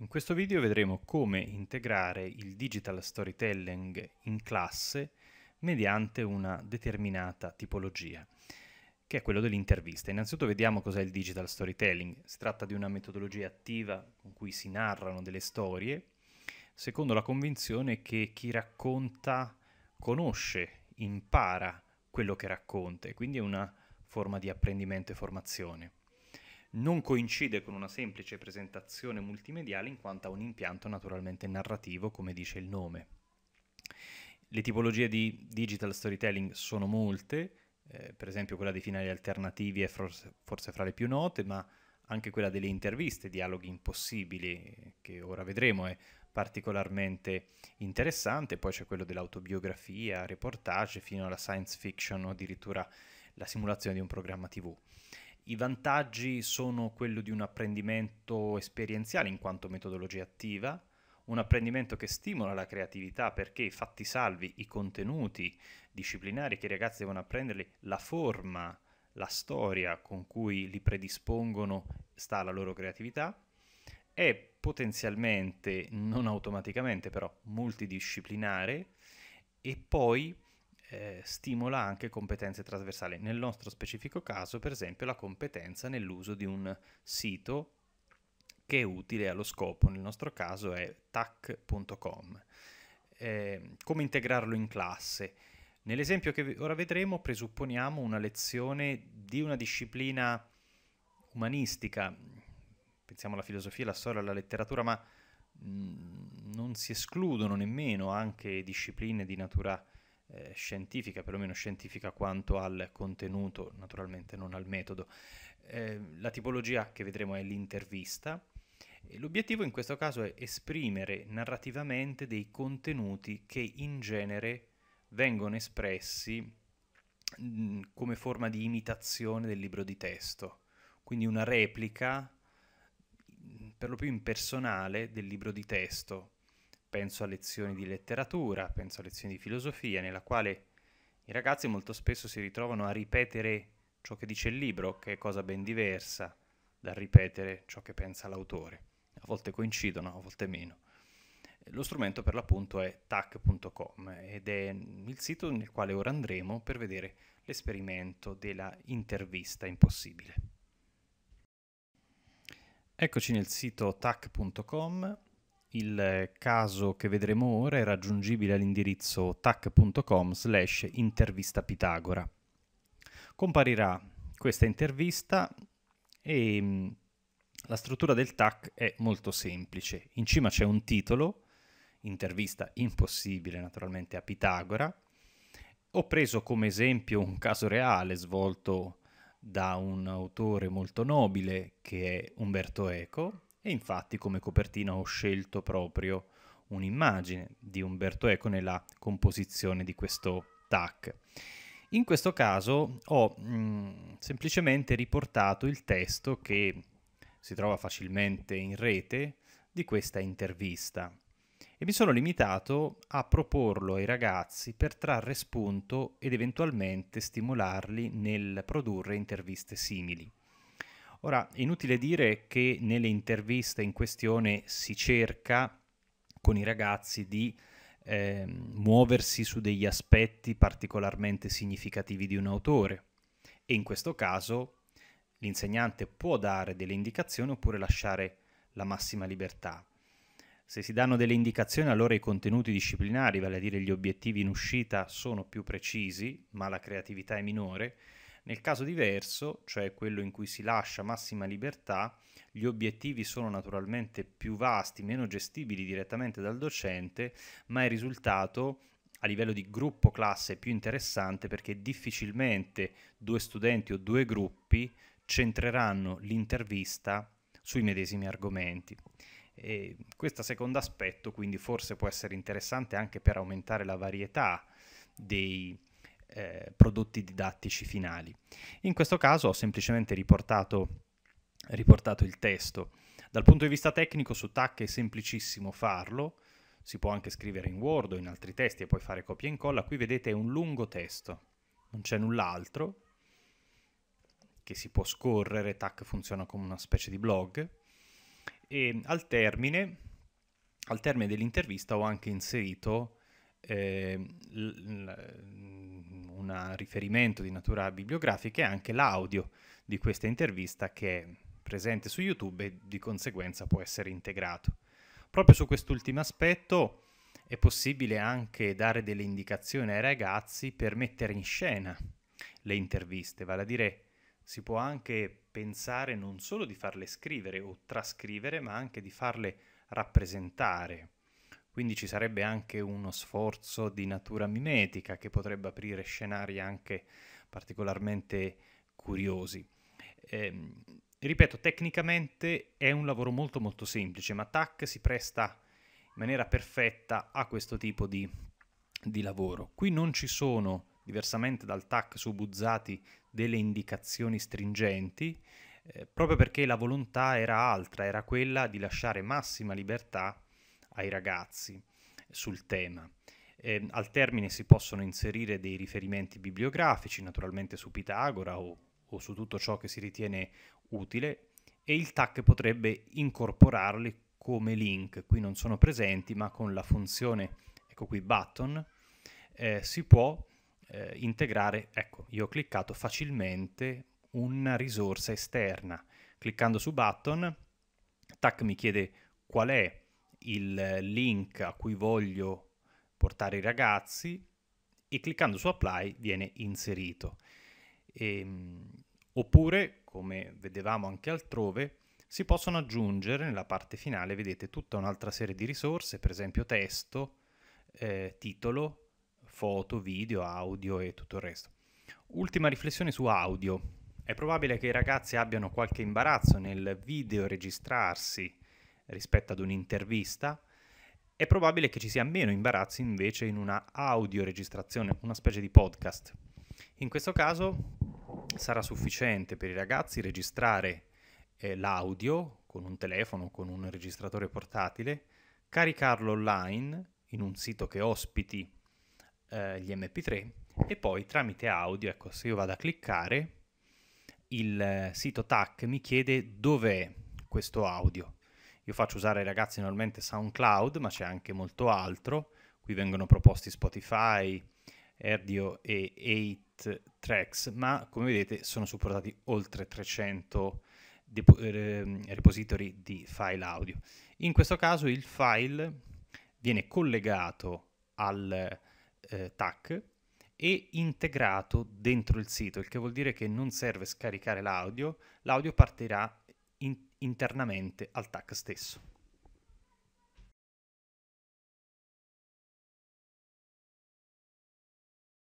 In questo video vedremo come integrare il digital storytelling in classe mediante una determinata tipologia, che è quello dell'intervista. Innanzitutto vediamo cos'è il digital storytelling. Si tratta di una metodologia attiva con cui si narrano delle storie, secondo la convinzione che chi racconta conosce, impara quello che racconta, e quindi è una forma di apprendimento e formazione non coincide con una semplice presentazione multimediale in quanto ha un impianto naturalmente narrativo, come dice il nome. Le tipologie di digital storytelling sono molte, eh, per esempio quella dei finali alternativi è forse, forse fra le più note, ma anche quella delle interviste, dialoghi impossibili, che ora vedremo è particolarmente interessante, poi c'è quello dell'autobiografia, reportage, fino alla science fiction o addirittura la simulazione di un programma TV. I vantaggi sono quello di un apprendimento esperienziale in quanto metodologia attiva, un apprendimento che stimola la creatività perché i fatti salvi, i contenuti disciplinari che i ragazzi devono apprenderli, la forma, la storia con cui li predispongono sta alla loro creatività, è potenzialmente, non automaticamente però, multidisciplinare e poi eh, stimola anche competenze trasversali. Nel nostro specifico caso, per esempio, la competenza nell'uso di un sito che è utile allo scopo, nel nostro caso è tac.com. Eh, come integrarlo in classe? Nell'esempio che ora vedremo presupponiamo una lezione di una disciplina umanistica, pensiamo alla filosofia, alla storia, alla letteratura, ma mh, mm, non si escludono nemmeno anche discipline di natura eh, scientifica, perlomeno scientifica quanto al contenuto, naturalmente non al metodo. Eh, la tipologia che vedremo è l'intervista. L'obiettivo in questo caso è esprimere narrativamente dei contenuti che in genere vengono espressi mm, come forma di imitazione del libro di testo, quindi una replica mm, per lo più impersonale del libro di testo, penso a lezioni di letteratura, penso a lezioni di filosofia, nella quale i ragazzi molto spesso si ritrovano a ripetere ciò che dice il libro, che è cosa ben diversa dal ripetere ciò che pensa l'autore. A volte coincidono, a volte meno. Lo strumento per l'appunto è tac.com ed è il sito nel quale ora andremo per vedere l'esperimento della intervista impossibile. Eccoci nel sito tac.com il caso che vedremo ora è raggiungibile all'indirizzo tac.com slash intervista Pitagora. Comparirà questa intervista e mm, la struttura del TAC è molto semplice. In cima c'è un titolo, intervista impossibile naturalmente a Pitagora. Ho preso come esempio un caso reale svolto da un autore molto nobile che è Umberto Eco, e infatti come copertina ho scelto proprio un'immagine di Umberto Eco nella composizione di questo TAC. In questo caso ho mh, mm, semplicemente riportato il testo che si trova facilmente in rete di questa intervista e mi sono limitato a proporlo ai ragazzi per trarre spunto ed eventualmente stimolarli nel produrre interviste simili. Ora, inutile dire che nelle interviste in questione si cerca con i ragazzi di eh, muoversi su degli aspetti particolarmente significativi di un autore e in questo caso l'insegnante può dare delle indicazioni oppure lasciare la massima libertà. Se si danno delle indicazioni allora i contenuti disciplinari, vale a dire gli obiettivi in uscita, sono più precisi, ma la creatività è minore nel caso diverso, cioè quello in cui si lascia massima libertà, gli obiettivi sono naturalmente più vasti, meno gestibili direttamente dal docente, ma il risultato a livello di gruppo classe è più interessante perché difficilmente due studenti o due gruppi centreranno l'intervista sui medesimi argomenti. E questo secondo aspetto quindi forse può essere interessante anche per aumentare la varietà dei, eh, prodotti didattici finali. In questo caso ho semplicemente riportato, riportato il testo. Dal punto di vista tecnico su TAC è semplicissimo farlo, si può anche scrivere in Word o in altri testi e poi fare copia e incolla. Qui vedete è un lungo testo, non c'è null'altro che si può scorrere, TAC funziona come una specie di blog e al termine, al termine dell'intervista ho anche inserito eh, eh, riferimento di natura bibliografica e anche l'audio di questa intervista che è presente su YouTube e di conseguenza può essere integrato. Proprio su quest'ultimo aspetto è possibile anche dare delle indicazioni ai ragazzi per mettere in scena le interviste, vale a dire si può anche pensare non solo di farle scrivere o trascrivere, ma anche di farle rappresentare quindi ci sarebbe anche uno sforzo di natura mimetica che potrebbe aprire scenari anche particolarmente curiosi. Eh, ripeto, tecnicamente è un lavoro molto molto semplice, ma TAC si presta in maniera perfetta a questo tipo di, di lavoro. Qui non ci sono diversamente dal TAC su Buzzati, delle indicazioni stringenti, eh, proprio perché la volontà era altra, era quella di lasciare massima libertà ai ragazzi sul tema. Eh, al termine si possono inserire dei riferimenti bibliografici, naturalmente su Pitagora o, o su tutto ciò che si ritiene utile, e il TAC potrebbe incorporarli come link. Qui non sono presenti, ma con la funzione, ecco qui, button, eh, si può eh, integrare, ecco, io ho cliccato facilmente una risorsa esterna. Cliccando su button, TAC mi chiede qual è il link a cui voglio portare i ragazzi e cliccando su apply viene inserito. E, ehm, oppure, come vedevamo anche altrove, si possono aggiungere nella parte finale, vedete, tutta un'altra serie di risorse, per esempio testo, eh, titolo, foto, video, audio e tutto il resto. Ultima riflessione su audio. È probabile che i ragazzi abbiano qualche imbarazzo nel video registrarsi rispetto ad un'intervista, è probabile che ci sia meno imbarazzi invece in una audioregistrazione, una specie di podcast. In questo caso sarà sufficiente per i ragazzi registrare eh, l'audio con un telefono con un registratore portatile, caricarlo online in un sito che ospiti eh, gli MP3 e poi tramite audio, ecco, se io vado a cliccare, il eh, sito TAC mi chiede dov'è questo audio. Io faccio usare ai ragazzi normalmente SoundCloud, ma c'è anche molto altro. Qui vengono proposti Spotify, Erdio e 8 Tracks, ma come vedete sono supportati oltre 300 depo- eh, ehm, repository di file audio. In questo caso il file viene collegato al eh, TAC e integrato dentro il sito, il che vuol dire che non serve scaricare l'audio, l'audio partirà internamente al TAC stesso.